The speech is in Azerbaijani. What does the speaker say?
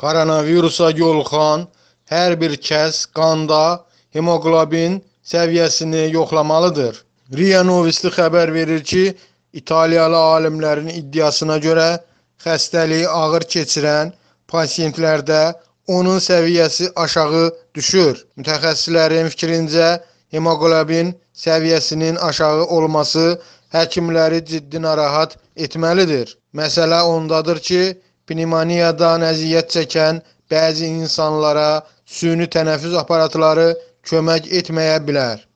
Koronavirusa yoluxan hər bir kəs qanda hemoqlobin səviyyəsini yoxlamalıdır. Ria Novisli xəbər verir ki, İtaliyalı alimlərin iddiasına görə xəstəliyi ağır keçirən pasiyentlərdə onun səviyyəsi aşağı düşür. Mütəxəssislərin fikrincə hemoqlobin səviyyəsinin aşağı olması həkimləri ciddi narahat etməlidir. Məsələ ondadır ki, pnevmoniyadan əziyyət çəkən bəzi insanlara süni tənəffüs aparatları kömək etməyə bilər.